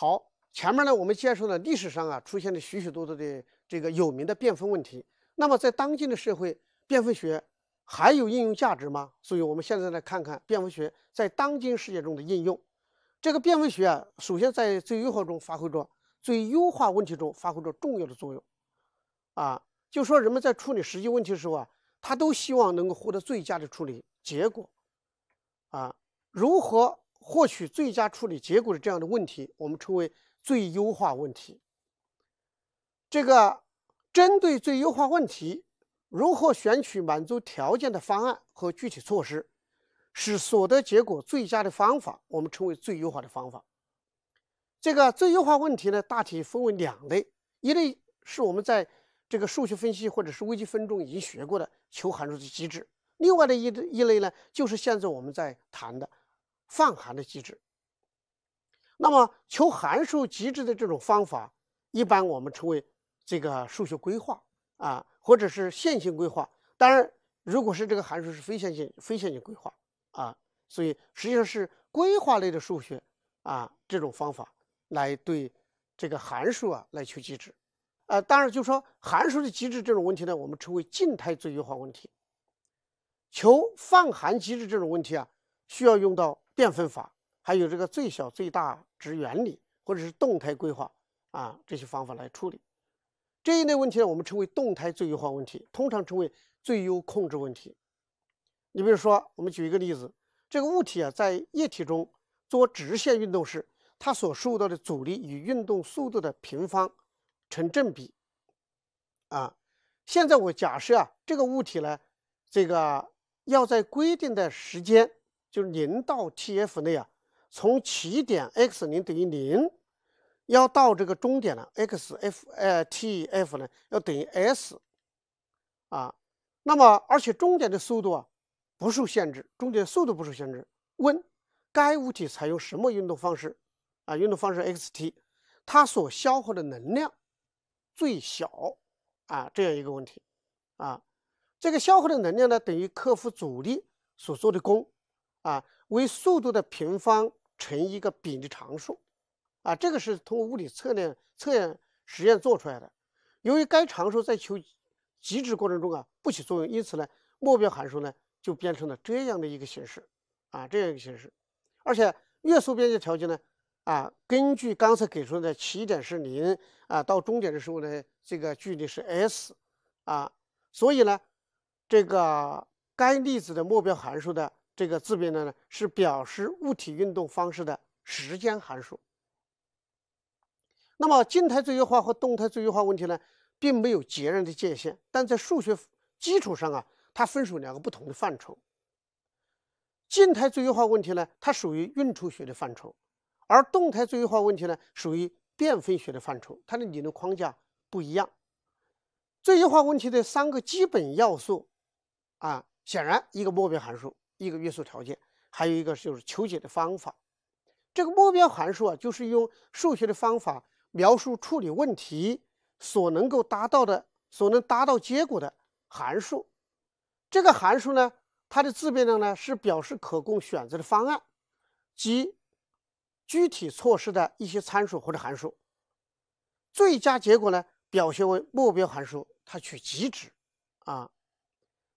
好，前面呢，我们介绍了历史上啊出现了许许多多的这个有名的变分问题。那么在当今的社会，变分学还有应用价值吗？所以，我们现在来看看变分学在当今世界中的应用。这个变分学啊，首先在最优化中发挥着，最优化问题中发挥着重要的作用。啊，就说人们在处理实际问题的时候啊，他都希望能够获得最佳的处理结果。啊，如何？获取最佳处理结果的这样的问题，我们称为最优化问题。这个针对最优化问题，如何选取满足条件的方案和具体措施，使所得结果最佳的方法，我们称为最优化的方法。这个最优化问题呢，大体分为两类，一类是我们在这个数学分析或者是微积分中已经学过的求函数的机制，另外的一一类呢，就是现在我们在谈的。泛函的机制。那么求函数极值的这种方法，一般我们称为这个数学规划啊，或者是线性规划。当然，如果是这个函数是非线性，非线性规划啊，所以实际上是规划类的数学啊，这种方法来对这个函数啊来求极值。呃，当然就说函数的极值这种问题呢，我们称为静态最优化问题。求泛函极致这种问题啊，需要用到。变分法，还有这个最小最大值原理，或者是动态规划啊，这些方法来处理这一类问题呢，我们称为动态最优化问题，通常称为最优控制问题。你比如说，我们举一个例子，这个物体啊在液体中做直线运动时，它所受到的阻力与运动速度的平方成正比。啊，现在我假设啊，这个物体呢，这个要在规定的时间。就是零到 t_f 内啊，从起点 x_0 等于零，要到这个终点呢 x_f 呃 t_f 呢要等于 s，啊，那么而且终点的速度啊不受限制，终点速度不受限制。问该物体采用什么运动方式啊？运动方式 x-t，它所消耗的能量最小啊？这样一个问题啊，这个消耗的能量呢等于克服阻力所做的功。啊，为速度的平方乘一个比例常数，啊，这个是通过物理测量、测验实验做出来的。由于该常数在求极值过程中啊不起作用，因此呢，目标函数呢就变成了这样的一个形式，啊，这样一个形式。而且约束边界条件呢，啊，根据刚才给出的起点是零，啊，到终点的时候呢，这个距离是 s，啊，所以呢，这个该粒子的目标函数的。这个自变量呢，是表示物体运动方式的时间函数。那么静态最优化和动态最优化问题呢，并没有截然的界限，但在数学基础上啊，它分属两个不同的范畴。静态最优化问题呢，它属于运筹学的范畴，而动态最优化问题呢，属于变分学的范畴，它的理论框架不一样。最优化问题的三个基本要素啊，显然一个目标函数。一个约束条件，还有一个就是求解的方法。这个目标函数啊，就是用数学的方法描述处理问题所能够达到的、所能达到结果的函数。这个函数呢，它的自变量呢，是表示可供选择的方案及具体措施的一些参数或者函数。最佳结果呢，表现为目标函数它取极值啊。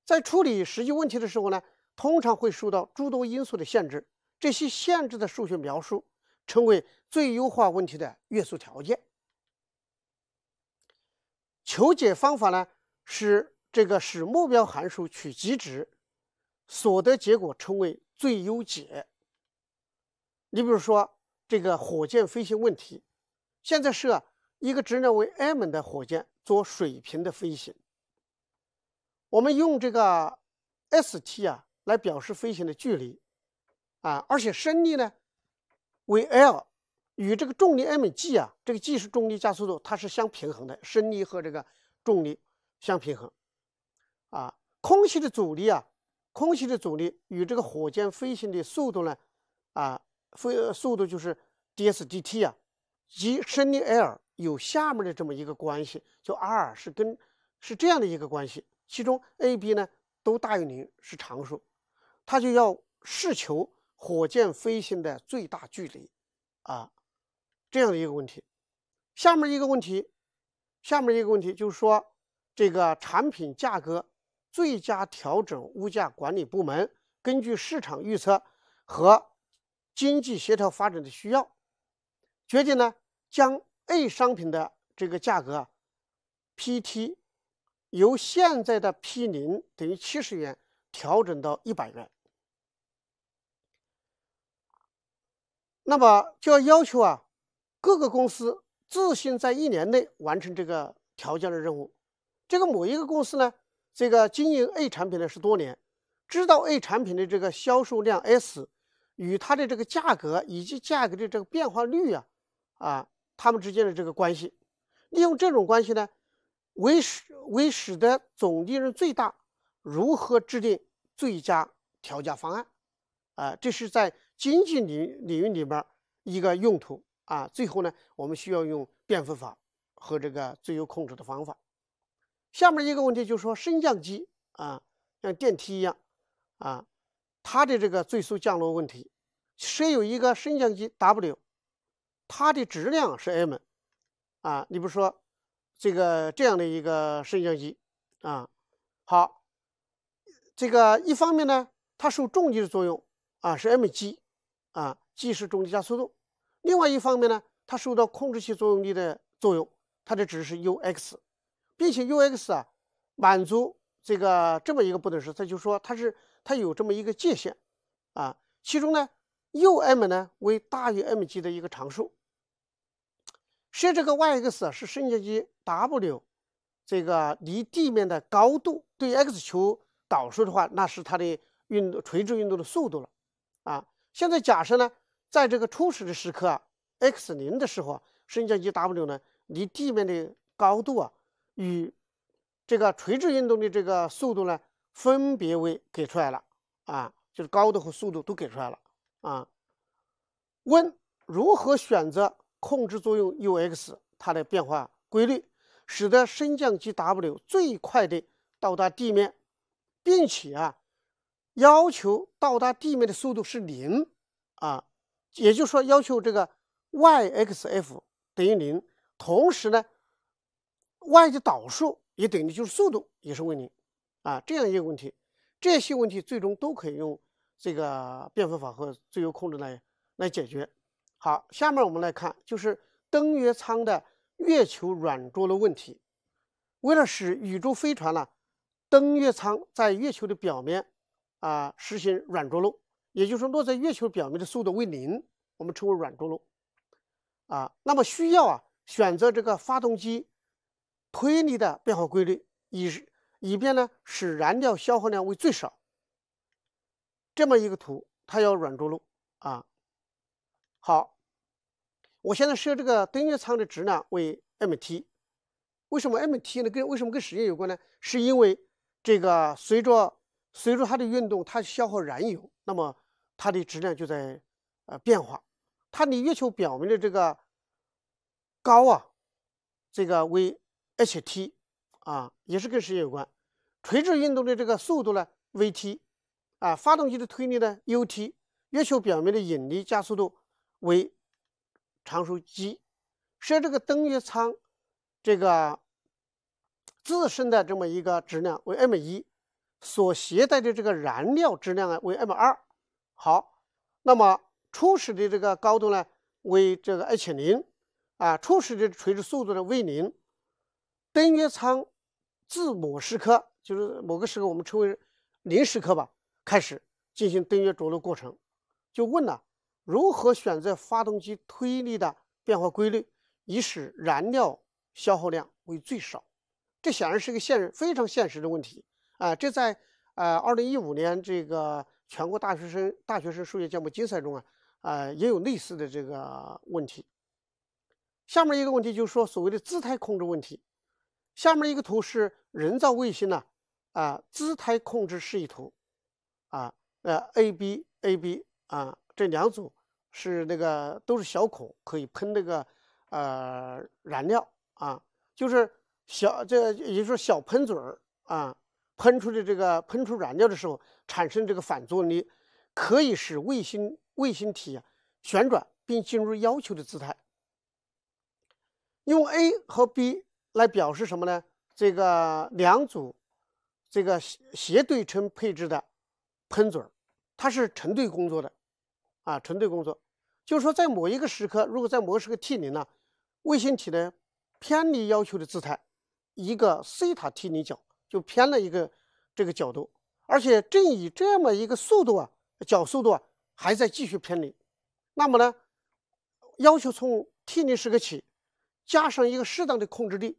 在处理实际问题的时候呢。通常会受到诸多因素的限制，这些限制的数学描述成为最优化问题的约束条件。求解方法呢，是这个使目标函数取极值，所得结果称为最优解。你比如说这个火箭飞行问题，现在设一个质量为 m 的火箭做水平的飞行，我们用这个 s t 啊。来表示飞行的距离啊，而且升力呢为 L，与这个重力 mg 啊，这个 g 是重力加速度，它是相平衡的，升力和这个重力相平衡啊。空气的阻力啊，空气的阻力与这个火箭飞行的速度呢啊，飞速度就是 ds/dt 啊，及升力 L 有下面的这么一个关系，就 R 是跟是这样的一个关系，其中 ab 呢都大于零是常数。它就要试求火箭飞行的最大距离，啊，这样的一个问题。下面一个问题，下面一个问题就是说，这个产品价格最佳调整物价管理部门根据市场预测和经济协调发展的需要，决定呢将 A 商品的这个价格 PT 由现在的 P 零等于七十元调整到一百元。那么就要要求啊，各个公司自行在一年内完成这个调价的任务。这个某一个公司呢，这个经营 A 产品呢是多年，知道 A 产品的这个销售量 S 与它的这个价格以及价格的这个变化率啊，啊，它们之间的这个关系。利用这种关系呢，为使为使得总利润最大，如何制定最佳调价方案？啊，这是在。经济领领域里边一个用途啊，最后呢，我们需要用变分法和这个最优控制的方法。下面一个问题就是说升降机啊，像电梯一样啊，它的这个最速降落问题，设有一个升降机 W，它的质量是 m 啊，你比如说这个这样的一个升降机啊，好，这个一方面呢，它受重力的作用啊，是 mg。啊，既是重力加速度，另外一方面呢，它受到控制器作用力的作用，它的值是 ux，并且 ux 啊满足这个这么一个不等式，它就说它是它有这么一个界限啊。其中呢，um 呢为大于 mg 的一个常数。设这个 yx 是升降机 w 这个离地面的高度，对 x 求导数的话，那是它的运动垂直运动的速度了啊。现在假设呢，在这个初始的时刻啊，x 零的时候，升降机 W 呢离地面的高度啊，与这个垂直运动的这个速度呢，分别为给出来了啊，就是高度和速度都给出来了啊。问如何选择控制作用 u_x，它的变化规律，使得升降机 W 最快的到达地面，并且啊。要求到达地面的速度是零啊，也就是说要求这个 y(x,f) 等于零，同时呢 y 的导数也等于，就是速度也是为零啊，这样一个问题，这些问题最终都可以用这个变分法和最优控制来来解决。好，下面我们来看就是登月舱的月球软着陆问题。为了使宇宙飞船呢登月舱在月球的表面。啊，实行软着陆，也就是说落在月球表面的速度为零，我们称为软着陆。啊，那么需要啊选择这个发动机推力的变化规律，以以便呢使燃料消耗量为最少。这么一个图，它要软着陆啊。好，我现在设这个登月舱的质量为 m t，为什么 m t 呢？跟为什么跟实验有关呢？是因为这个随着。随着它的运动，它消耗燃油，那么它的质量就在呃变化。它的月球表面的这个高啊，这个为 h t 啊，也是跟时间有关。垂直运动的这个速度呢 vt 啊，发动机的推力呢 ut，月球表面的引力加速度为常数 g。设这个登月舱这个自身的这么一个质量为 m1。所携带的这个燃料质量啊为 m 二，好，那么初始的这个高度呢为这个 h 零啊，初始的垂直速度呢 v 零，登月舱自某时刻，就是某个时刻我们称为零时刻吧，开始进行登月着陆过程，就问了如何选择发动机推力的变化规律，以使燃料消耗量为最少，这显然是一个现实非常现实的问题。啊，这在，呃，二零一五年这个全国大学生大学生数学建模竞赛中啊，啊，也有类似的这个问题。下面一个问题就是说所谓的姿态控制问题。下面一个图是人造卫星呢，啊，姿态控制示意图，啊，呃，A B A B 啊，这两组是那个都是小孔，可以喷那个呃燃料啊，就是小这也就是说小喷嘴儿啊。喷出的这个喷出燃料的时候，产生这个反作用力，可以使卫星卫星体啊旋转并进入要求的姿态。用 A 和 B 来表示什么呢？这个两组这个斜斜对称配置的喷嘴，它是成对工作的啊，成对工作。就是说，在某一个时刻，如果在某个时刻 t 零呢，卫星体呢偏离要求的姿态一个西塔 t 零角。就偏了一个这个角度，而且正以这么一个速度啊，角速度啊还在继续偏离。那么呢，要求从 t0 时刻起加上一个适当的控制力，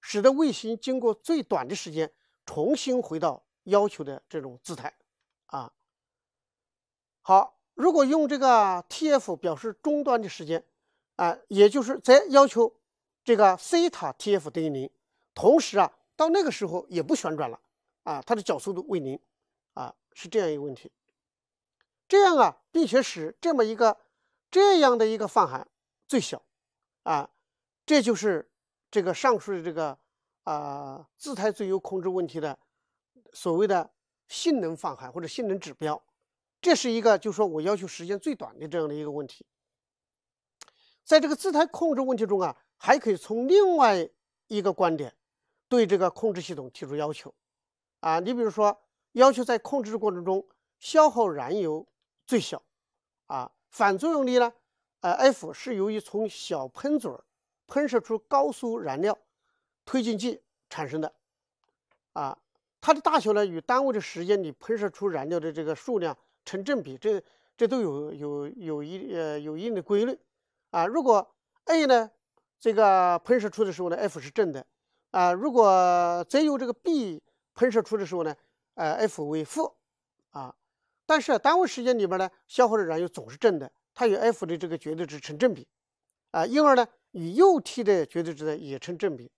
使得卫星经过最短的时间重新回到要求的这种姿态。啊，好，如果用这个 tf 表示终端的时间，啊，也就是在要求这个西塔 t tf 等于零，同时啊。到那个时候也不旋转了啊，它的角速度为零啊，是这样一个问题。这样啊，并且使这么一个这样的一个泛函最小啊，这就是这个上述的这个啊姿态最优控制问题的所谓的性能泛函或者性能指标。这是一个，就说我要求时间最短的这样的一个问题。在这个姿态控制问题中啊，还可以从另外一个观点。对这个控制系统提出要求，啊，你比如说要求在控制过程中消耗燃油最小，啊，反作用力呢，呃，F 是由于从小喷嘴喷射出高速燃料推进剂产生的，啊，它的大小呢与单位的时间里喷射出燃料的这个数量成正比，这这都有有有一呃有一定的规律，啊，如果 A 呢这个喷射出的时候呢，F 是正的。啊，如果再由这个 B 喷射出的时候呢，呃，F 为负，啊，但是单位时间里面呢，消耗的燃油总是正的，它与 F 的这个绝对值成正比，啊，因而呢，与右 t 的绝对值呢也成正比，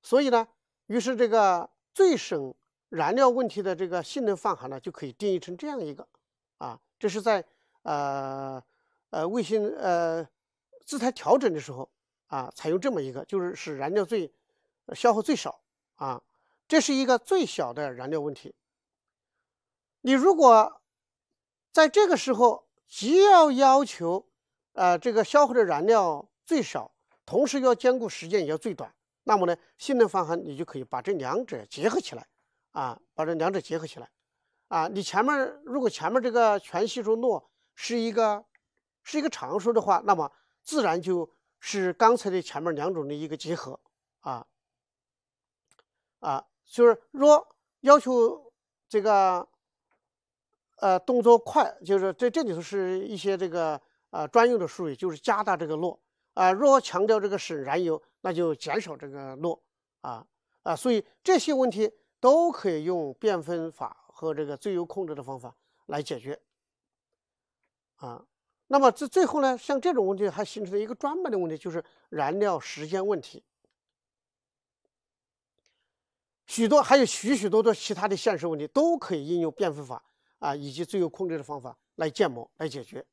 所以呢，于是这个最省燃料问题的这个性能范函呢，就可以定义成这样一个，啊，这是在呃呃卫星呃姿态调整的时候啊，采用这么一个，就是使燃料最。消耗最少啊，这是一个最小的燃料问题。你如果在这个时候既要要求呃这个消耗的燃料最少，同时要兼顾时间也要最短，那么呢，性能方程你就可以把这两者结合起来啊，把这两者结合起来啊。你前面如果前面这个全系数诺是一个是一个常数的话，那么自然就是刚才的前面两种的一个结合啊。啊，就是若要求这个，呃，动作快，就是这这里头是一些这个呃专用的术语，就是加大这个落啊。若强调这个省燃油，那就减少这个落啊啊。所以这些问题都可以用变分法和这个最优控制的方法来解决啊。那么这最后呢，像这种问题还形成了一个专门的问题，就是燃料时间问题。许多还有许许多多其他的现实问题都可以应用变分法啊，以及最有控制的方法来建模来解决。